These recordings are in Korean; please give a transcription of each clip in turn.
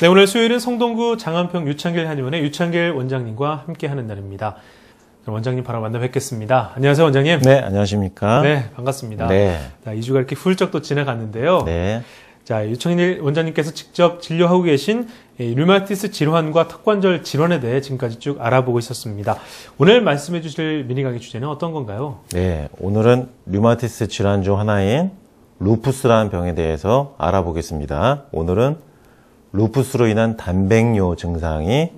네, 오늘 수요일은 성동구 장안평 유창길 한의원의 유창길 원장님과 함께하는 날입니다. 원장님 바로 만나 뵙겠습니다. 안녕하세요, 원장님. 네, 안녕하십니까. 네, 반갑습니다. 네. 자, 2주가 이렇게 훌쩍 또 지나갔는데요. 네. 자, 유창일 원장님께서 직접 진료하고 계신 류마티스 질환과 턱관절 질환에 대해 지금까지 쭉 알아보고 있었습니다. 오늘 말씀해 주실 미니 강의 주제는 어떤 건가요? 네, 오늘은 류마티스 질환 중 하나인 루푸스라는 병에 대해서 알아보겠습니다. 오늘은 루푸스로 인한 단백뇨 증상이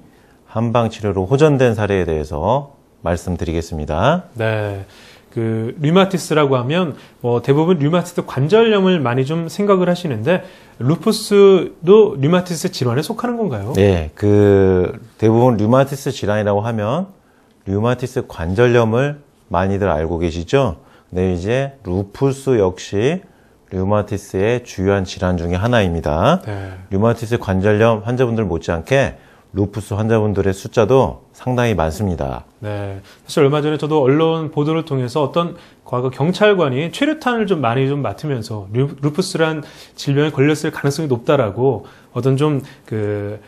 한방 치료로 호전된 사례에 대해서 말씀드리겠습니다. 네. 그 류마티스라고 하면 뭐 대부분 류마티스 관절염을 많이 좀 생각을 하시는데 루푸스도 류마티스 질환에 속하는 건가요? 네, 그 대부분 류마티스 질환이라고 하면 류마티스 관절염을 많이들 알고 계시죠? 근 이제 루푸스 역시 류마티스의 주요한 질환 중의 하나입니다. 네. 류마티스 관절염 환자분들 못지않게 루푸스 환자분들의 숫자도 상당히 많습니다. 네. 사실 얼마 전에 저도 언론 보도를 통해서 어떤 과거 경찰관이 최루탄을 좀 많이 좀 맡으면서 루, 루푸스란 질병에 걸렸을 가능성이 높다라고 어떤 좀 그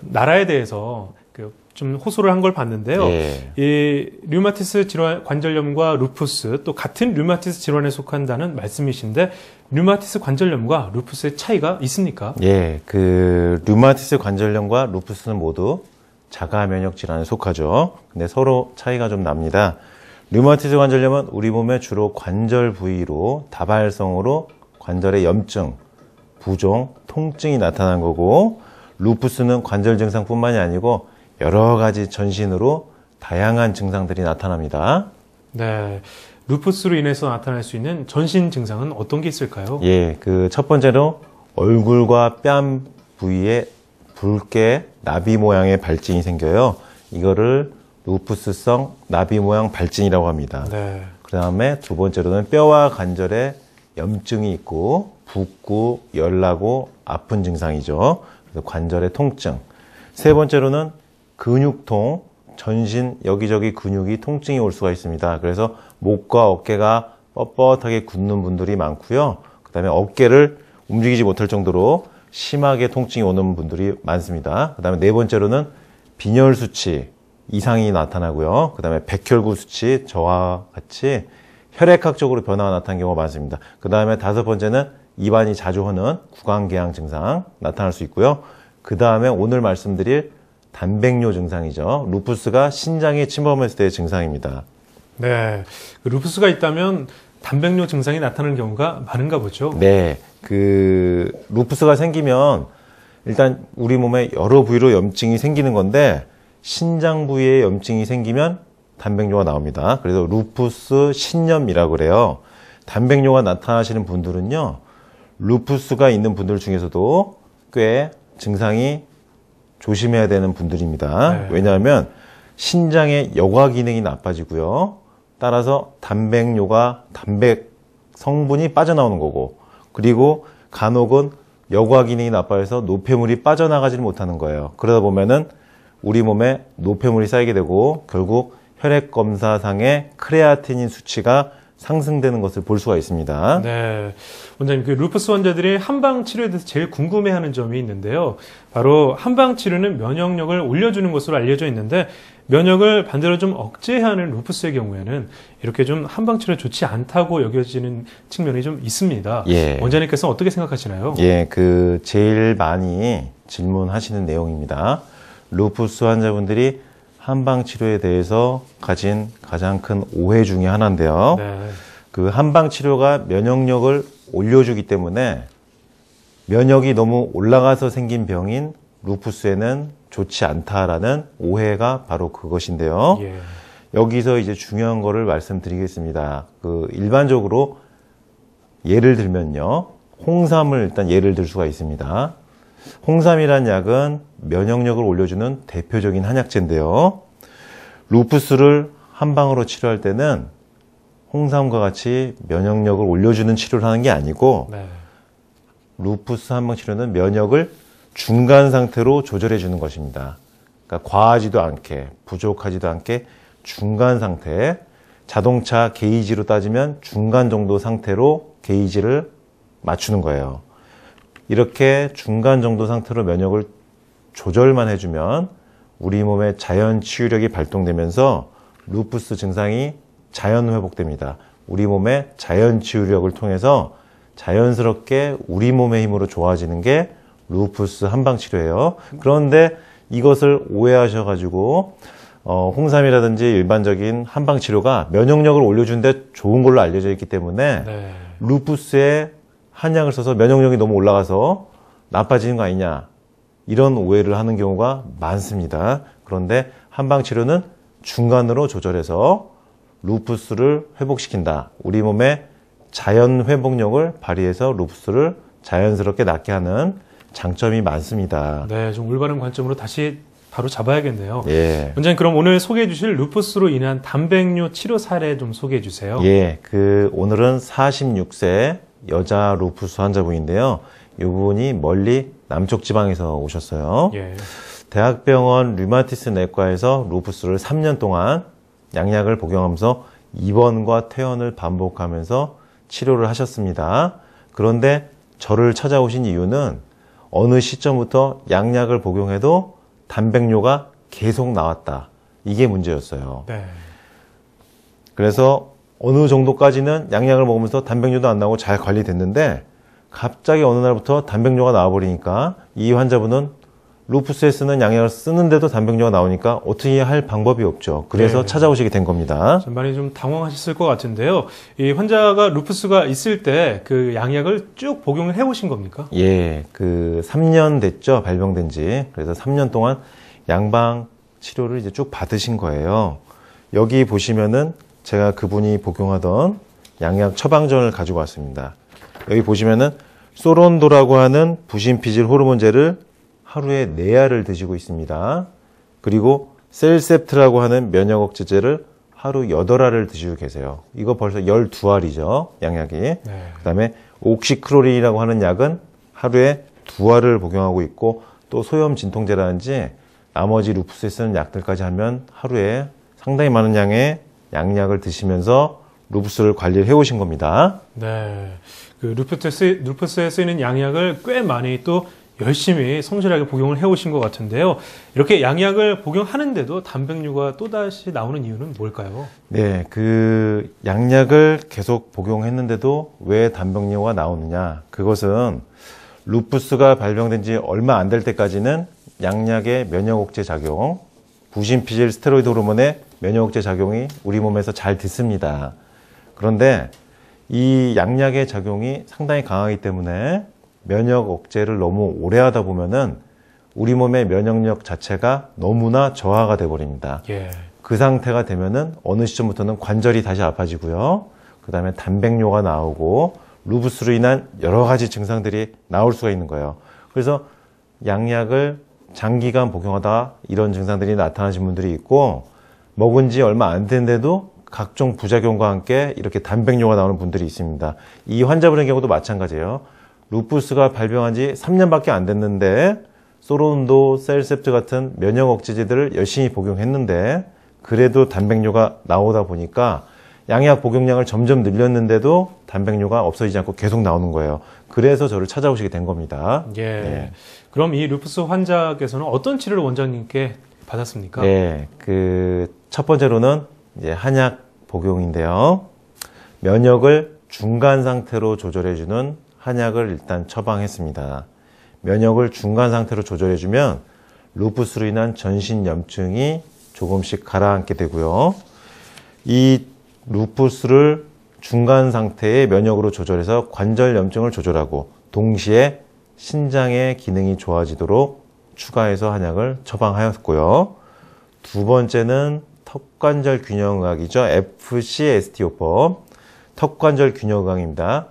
나라에 대해서 그 좀 호소를 한 걸 봤는데요. 예. 이 류마티스 질환 관절염과 루푸스 또 같은 류마티스 질환에 속한다는 말씀이신데 류마티스 관절염과 루푸스의 차이가 있습니까? 예, 그 류마티스 관절염과 루푸스는 모두 자가 면역 질환에 속하죠. 근데 서로 차이가 좀 납니다. 류마티스 관절염은 우리 몸의 주로 관절 부위로 다발성으로 관절의 염증, 부종, 통증이 나타난 거고 루푸스는 관절 증상뿐만이 아니고 여러 가지 전신으로 다양한 증상들이 나타납니다. 네. 루푸스로 인해서 나타날 수 있는 전신 증상은 어떤 게 있을까요? 예, 그 첫 번째로 얼굴과 뺨 부위에 붉게 나비 모양의 발진이 생겨요. 이거를 루푸스성 나비 모양 발진이라고 합니다. 네. 그 다음에 두 번째로는 뼈와 관절에 염증이 있고 붓고 열나고 아픈 증상이죠. 그래서 관절의 통증. 세 번째로는 근육통, 전신 여기저기 근육이 통증이 올 수가 있습니다. 그래서 목과 어깨가 뻣뻣하게 굳는 분들이 많고요. 그 다음에 어깨를 움직이지 못할 정도로 심하게 통증이 오는 분들이 많습니다. 그 다음에 네 번째로는 빈혈 수치 이상이 나타나고요. 그 다음에 백혈구 수치 저와 같이 혈액학적으로 변화가 나타난 경우가 많습니다. 그 다음에 다섯 번째는 입안이 자주 허는 구강궤양 증상 나타날 수 있고요. 그 다음에 오늘 말씀드릴 단백뇨 증상이죠. 루푸스가 신장에 침범했을 때의 증상입니다. 네. 그 루프스가 있다면 단백뇨 증상이 나타나는 경우가 많은가 보죠. 네. 그루프스가 생기면 일단 우리 몸에 여러 부위로 염증이 생기는 건데 신장 부위에 염증이 생기면 단백뇨가 나옵니다. 그래서 루푸스 신염이라고 그래요. 단백뇨가 나타나시는 분들은요. 루푸스가 있는 분들 중에서도 꽤 증상이 조심해야 되는 분들입니다. 네. 왜냐하면 신장의 여과 기능이 나빠지고요. 따라서 단백뇨가 단백 성분이 빠져나오는 거고 그리고 간혹은 여과 기능이 나빠져서 노폐물이 빠져나가지 못하는 거예요. 그러다 보면은 우리 몸에 노폐물이 쌓이게 되고 결국 혈액 검사상의 크레아틴인 수치가 상승되는 것을 볼 수가 있습니다. 네. 원장님, 그루프스 환자들이 한방 치료에 대해서 제일 궁금해 하는 점이 있는데요. 바로 한방 치료는 면역력을 올려주는 것으로 알려져 있는데, 면역을 반대로 좀 억제하는 루프스의 경우에는 이렇게 좀 한방치료 좋지 않다고 여겨지는 측면이 좀 있습니다. 예. 원장님께서 는 어떻게 생각하시나요? 예, 그 제일 많이 질문하시는 내용입니다. 루프스 환자분들이 한방 치료에 대해서 가진 가장 큰 오해 중의 하나인데요. 네. 그 한방 치료가 면역력을 올려주기 때문에 면역이 너무 올라가서 생긴 병인 루푸스에는 좋지 않다라는 오해가 바로 그것인데요. 예. 여기서 이제 중요한 거를 말씀드리겠습니다. 그 일반적으로 예를 들면요. 홍삼을 일단 예를 들 수가 있습니다. 홍삼이란 약은 면역력을 올려주는 대표적인 한약재인데요. 루푸스를 한 방으로 치료할 때는 홍삼과 같이 면역력을 올려주는 치료를 하는 게 아니고 네. 루푸스 한방 치료는 면역을 중간 상태로 조절해 주는 것입니다. 그러니까 과하지도 않게, 부족하지도 않게 중간 상태, 자동차 게이지로 따지면 중간 정도 상태로 게이지를 맞추는 거예요. 이렇게 중간 정도 상태로 면역을 조절만 해주면 우리 몸의 자연 치유력이 발동되면서 루푸스 증상이 자연 회복됩니다. 우리 몸의 자연 치유력을 통해서 자연스럽게 우리 몸의 힘으로 좋아지는 게 루푸스 한방 치료예요. 그런데 이것을 오해하셔가지고 어, 홍삼이라든지 일반적인 한방 치료가 면역력을 올려주는데 좋은 걸로 알려져 있기 때문에 네. 루푸스에 한약을 써서 면역력이 너무 올라가서 나빠지는 거 아니냐 이런 오해를 하는 경우가 많습니다. 그런데 한방 치료는 중간으로 조절해서 루푸스를 회복시킨다. 우리 몸의 자연 회복력을 발휘해서 루푸스를 자연스럽게 낫게 하는 장점이 많습니다. 네, 좀 올바른 관점으로 다시 바로 잡아야겠네요. 예. 원장님 그럼 오늘 소개해 주실 루푸스로 인한 단백뇨 치료 사례 좀 소개해 주세요. 예. 그 오늘은 46세 여자 루푸스 환자분인데요. 이분이 멀리 남쪽 지방에서 오셨어요. 예. 대학병원 류마티스 내과에서 루푸스를 3년 동안 양약을 복용하면서 입원과 퇴원을 반복하면서 치료를 하셨습니다. 그런데 저를 찾아오신 이유는 어느 시점부터 양약을 복용해도 단백뇨가 계속 나왔다. 이게 문제였어요. 네. 그래서 어느 정도까지는 양약을 먹으면서 단백뇨도 안 나오고 잘 관리됐는데 갑자기 어느 날부터 단백뇨가 나와버리니까 이 환자분은 루프스에쓰는 양약을 쓰는데도 단백뇨가 나오니까 어떻게 할 방법이 없죠. 그래서 네. 찾아오시게 된 겁니다. 많이 좀 당황하셨을 것 같은데요. 이 환자가 루프스가 있을 때 그 양약을 쭉 복용을 해오신 겁니까? 예, 그 3년 됐죠 발병된 지. 그래서 3년 동안 양방 치료를 이제 쭉 받으신 거예요. 여기 보시면은 제가 그분이 복용하던 양약 처방전을 가지고 왔습니다. 여기 보시면은 소론도라고 하는 부신피질 호르몬제를 하루에 네알을 드시고 있습니다. 그리고 셀셉트라고 하는 면역 억제제를 하루 여덟 알을 드시고 계세요. 이거 벌써 열두 알이죠 양약이. 네. 그 다음에 옥시크로린이라고 하는 약은 하루에 두알을 복용하고 있고 또 소염 진통제라든지 나머지 루프스에 쓰는 약들까지 하면 하루에 상당히 많은 양의 양약을 드시면서 루프스를 관리를 해오신 겁니다. 네. 그루프스 루푸스에 쓰이는 양약을 꽤 많이 또 열심히 성실하게 복용을 해오신 것 같은데요. 이렇게 양약을 복용하는데도 단백류가 또다시 나오는 이유는 뭘까요? 네, 그 양약을 계속 복용했는데도 왜 단백류가 나오느냐? 그것은 루푸스가 발병된 지 얼마 안 될 때까지는 양약의 면역 억제 작용, 부신피질 스테로이드 호르몬의 면역 억제 작용이 우리 몸에서 잘 듣습니다. 그런데 이 양약의 작용이 상당히 강하기 때문에 면역 억제를 너무 오래 하다 보면은 우리 몸의 면역력 자체가 너무나 저하가 돼버립니다. 예. 그 상태가 되면은 어느 시점부터는 관절이 다시 아파지고요. 그 다음에 단백뇨가 나오고 루부스로 인한 여러 가지 증상들이 나올 수가 있는 거예요. 그래서 양약을 장기간 복용하다 이런 증상들이 나타나신 분들이 있고 먹은 지 얼마 안된데도 각종 부작용과 함께 이렇게 단백뇨가 나오는 분들이 있습니다. 이 환자분의 경우도 마찬가지예요. 루푸스가 발병한 지 3년밖에 안 됐는데 소론도 셀셉트 같은 면역 억제제들을 열심히 복용했는데 그래도 단백뇨가 나오다 보니까 양약 복용량을 점점 늘렸는데도 단백뇨가 없어지지 않고 계속 나오는 거예요. 그래서 저를 찾아오시게 된 겁니다. 예. 예. 그럼 이 루푸스 환자께서는 어떤 치료를 원장님께 받았습니까? 예. 그첫 번째로는 이제 한약 복용인데요. 면역을 중간 상태로 조절해주는 한약을 일단 처방했습니다. 면역을 중간 상태로 조절해주면 루푸스로 인한 전신 염증이 조금씩 가라앉게 되고요. 이 루푸스를 중간 상태의 면역으로 조절해서 관절 염증을 조절하고 동시에 신장의 기능이 좋아지도록 추가해서 한약을 처방하였고요. 두 번째는 턱관절 균형의학이죠. FCSTO법. 턱관절 균형의학입니다.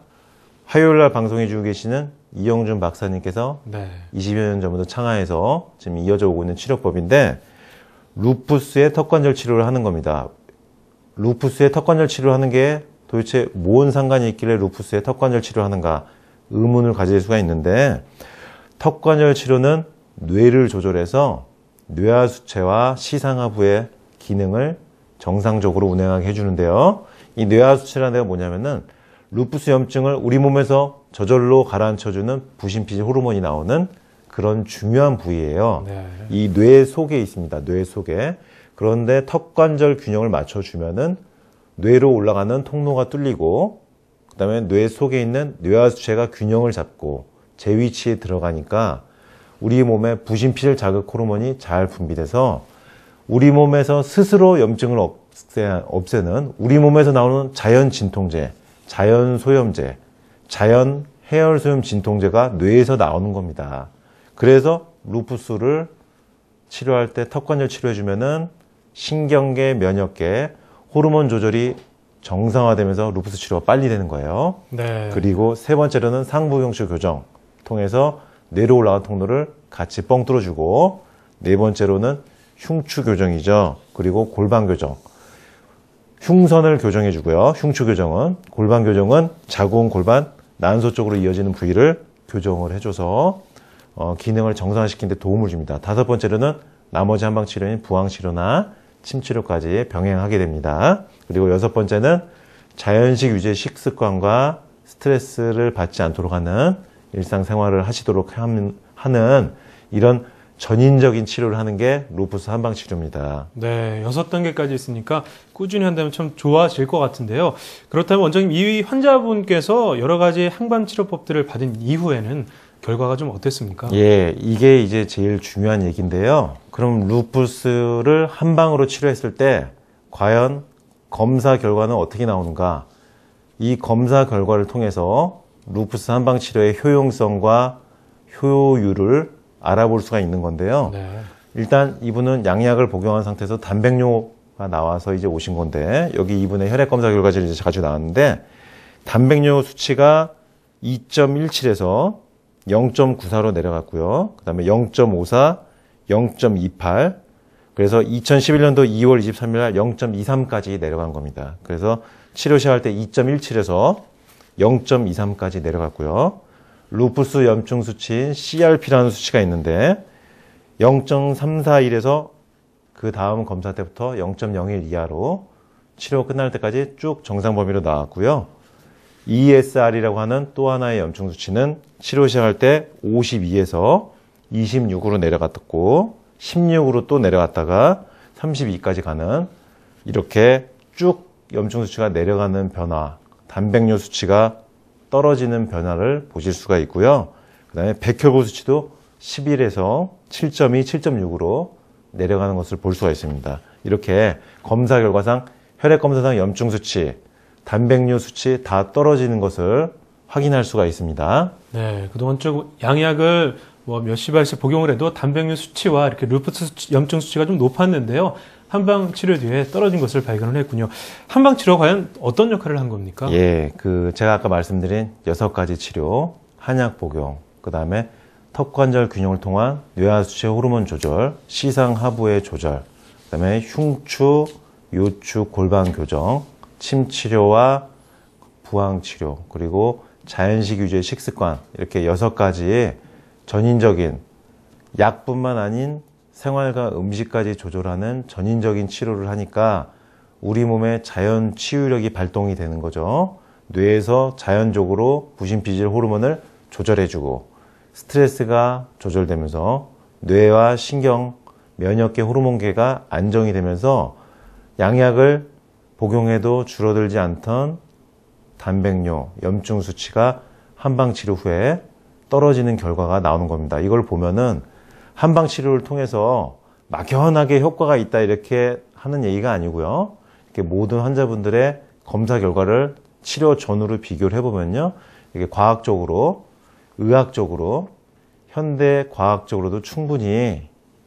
화요일 날 방송해 주고 계시는 이영준 박사님께서 네. 20여 년 전부터 창하에서 지금 이어져 오고 있는 치료법인데 루푸스의 턱관절 치료를 하는 겁니다. 루푸스의 턱관절 치료를 하는 게 도대체 뭔 상관이 있길래 루푸스의 턱관절 치료를 하는가 의문을 가질 수가 있는데 턱관절 치료는 뇌를 조절해서 뇌하수체와 시상하부의 기능을 정상적으로 운행하게 해주는데요. 이 뇌하수체라는 데가 뭐냐면은 루푸스염증을 우리 몸에서 저절로 가라앉혀주는 부신피질 호르몬이 나오는 그런 중요한 부위예요. 네. 이뇌 속에 있습니다. 뇌 속에. 그런데 턱관절 균형을 맞춰주면은 뇌로 올라가는 통로가 뚫리고 그다음에 뇌 속에 있는 뇌하수체가 균형을 잡고 제 위치에 들어가니까 우리 몸에 부신피질 자극 호르몬이 잘 분비돼서 우리 몸에서 스스로 염증을 없애는 우리 몸에서 나오는 자연 진통제 자연 소염제, 자연 해열 소염 진통제가 뇌에서 나오는 겁니다. 그래서 루푸스를 치료할 때 턱관절 치료해주면은 신경계, 면역계, 호르몬 조절이 정상화되면서 루푸스 치료가 빨리 되는 거예요. 네. 그리고 세 번째로는 상부경추 교정 통해서 뇌로 올라간 통로를 같이 뻥 뚫어주고 네 번째로는 흉추 교정이죠. 그리고 골반 교정. 흉선을 교정해 주고요. 흉추 교정은 골반 교정은 자궁 골반 난소 쪽으로 이어지는 부위를 교정을 해줘서 어, 기능을 정상화시키는 데 도움을 줍니다. 다섯 번째로는 나머지 한방 치료인 부항 치료나 침 치료까지 병행하게 됩니다. 그리고 여섯 번째는 자연식 유제 식습관과 스트레스를 받지 않도록 하는 일상생활을 하시도록 하는 이런 전인적인 치료를 하는 게 루푸스 한방 치료입니다. 네, 여섯 단계까지 있으니까 꾸준히 한다면 참 좋아질 것 같은데요. 그렇다면 원장님 이 환자분께서 여러 가지 항반 치료법들을 받은 이후에는 결과가 좀 어땠습니까? 예, 이게 이제 제일 중요한 얘기인데요. 그럼 루푸스를 한방으로 치료했을 때 과연 검사 결과는 어떻게 나오는가? 이 검사 결과를 통해서 루푸스 한방 치료의 효용성과 효율을 알아볼 수가 있는 건데요. 네. 일단 이분은 양약을 복용한 상태에서 단백뇨가 나와서 이제 오신 건데 여기 이분의 혈액 검사 결과지를 이제 가지고 나왔는데 단백뇨 수치가 2.17에서 0.94로 내려갔고요. 그다음에 0.54, 0.28. 그래서 2011년도 2월 23일 날 0.23까지 내려간 겁니다. 그래서 치료 시할때 2.17에서 0.23까지 내려갔고요. 루푸스 염증 수치인 CRP라는 수치가 있는데 0.341에서 그 다음 검사 때부터 0.01 이하로 치료 끝날 때까지 쭉 정상 범위로 나왔고요. ESR이라고 하는 또 하나의 염증 수치는 치료 시작할 때 52에서 26으로 내려갔고 16으로 또 내려갔다가 32까지 가는 이렇게 쭉 염증 수치가 내려가는 변화, 단백뇨 수치가 떨어지는 변화를 보실 수가 있고요. 그 다음에 백혈구 수치도 1 1에서 7.2, 7.6으로 내려가는 것을 볼 수가 있습니다. 이렇게 검사 결과상 혈액검사상 염증 수치, 단백뇨 수치 다 떨어지는 것을 확인할 수가 있습니다. 네, 그동안 쭉 양약을 뭐 몇십 알씩 복용을 해도 단백뇨 수치와 이렇게 루프스 수치, 염증 수치가 좀 높았는데요. 한방 치료 뒤에 떨어진 것을 발견을 했군요. 한방 치료 과연 어떤 역할을 한 겁니까? 예, 그 제가 아까 말씀드린 여섯 가지 치료, 한약 복용, 그 다음에 턱관절 균형을 통한 뇌하수체 호르몬 조절, 시상 하부의 조절, 그 다음에 흉추, 요추, 골반 교정, 침 치료와 부항 치료, 그리고 자연식 위주의 식습관 이렇게 여섯 가지의 전인적인 약뿐만 아닌 생활과 음식까지 조절하는 전인적인 치료를 하니까 우리 몸의 자연 치유력이 발동이 되는 거죠. 뇌에서 자연적으로 부신피질 호르몬을 조절해주고 스트레스가 조절되면서 뇌와 신경, 면역계, 호르몬계가 안정이 되면서 양약을 복용해도 줄어들지 않던 단백뇨, 염증 수치가 한방 치료 후에 떨어지는 결과가 나오는 겁니다. 이걸 보면은 한방 치료를 통해서 막연하게 효과가 있다 이렇게 하는 얘기가 아니고요. 이렇게 모든 환자분들의 검사 결과를 치료 전후로 비교를 해보면요. 이게 과학적으로, 의학적으로, 현대 과학적으로도 충분히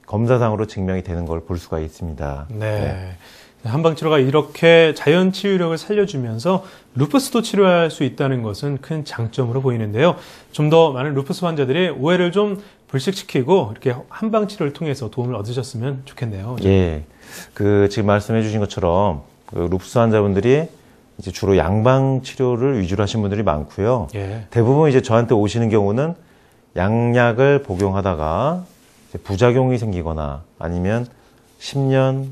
검사상으로 증명이 되는 걸 볼 수가 있습니다. 네. 네. 한방치료가 이렇게 자연 치유력을 살려주면서 루프스도 치료할 수 있다는 것은 큰 장점으로 보이는데요. 좀 더 많은 루프스 환자들이 오해를 좀 불식시키고 이렇게 한방치를 료 통해서 도움을 얻으셨으면 좋겠네요. 예. 그 지금 말씀해 주신 것처럼 그 룹스 환자분들이 이제 주로 양방 치료를 위주로 하신 분들이 많고요. 예. 대부분 이제 저한테 오시는 경우는 양약을 복용하다가 부작용이 생기거나 아니면 10년,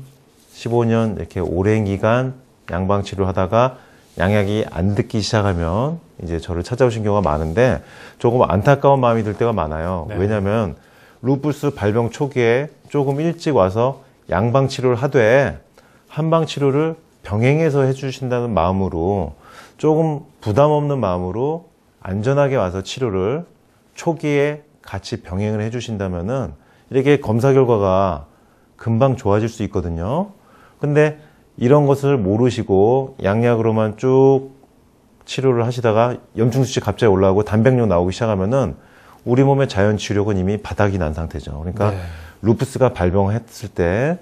15년 이렇게 오랜 기간 양방 치료하다가 양약이 안 듣기 시작하면 이제 저를 찾아오신 경우가 많은데 조금 안타까운 마음이 들 때가 많아요. 네. 왜냐하면 루푸스 발병 초기에 조금 일찍 와서 양방 치료를 하되 한방 치료를 병행해서 해주신다는 마음으로 조금 부담 없는 마음으로 안전하게 와서 치료를 초기에 같이 병행을 해주신다면은 이렇게 검사 결과가 금방 좋아질 수 있거든요. 근데 이런 것을 모르시고 양약으로만 쭉 치료를 하시다가 염증 수치 갑자기 올라오고 단백뇨 나오기 시작하면은 우리 몸의 자연 치료력은 이미 바닥이 난 상태죠. 그러니까 네. 루프스가 발병했을 때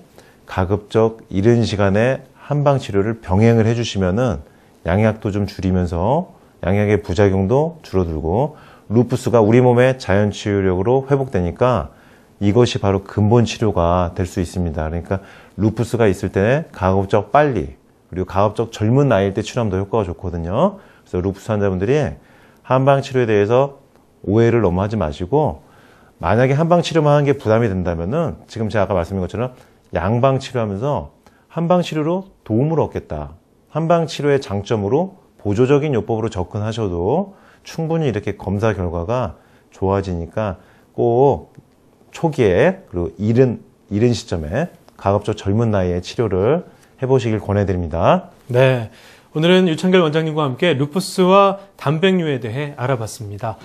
가급적 이른 시간에 한방 치료를 병행을 해주시면은 양약도 좀 줄이면서 양약의 부작용도 줄어들고 루프스가 우리 몸의 자연 치유력으로 회복되니까 이것이 바로 근본 치료가 될 수 있습니다. 그러니까 루프스가 있을 때 가급적 빨리 그리고 가급적 젊은 나이일 때 치료하면 더 효과가 좋거든요. 그래서 루프스 환자분들이 한방 치료에 대해서 오해를 너무 하지 마시고 만약에 한방 치료만 하는 게 부담이 된다면은 지금 제가 아까 말씀드린 것처럼 양방 치료하면서 한방 치료로 도움을 얻겠다. 한방 치료의 장점으로 보조적인 요법으로 접근하셔도 충분히 이렇게 검사 결과가 좋아지니까 꼭 초기에 그리고 이른 이른 시점에 가급적 젊은 나이에 치료를 해보시길 권해드립니다. 네. 오늘은 유창길 원장님과 함께 루푸스와 단백류에 대해 알아봤습니다.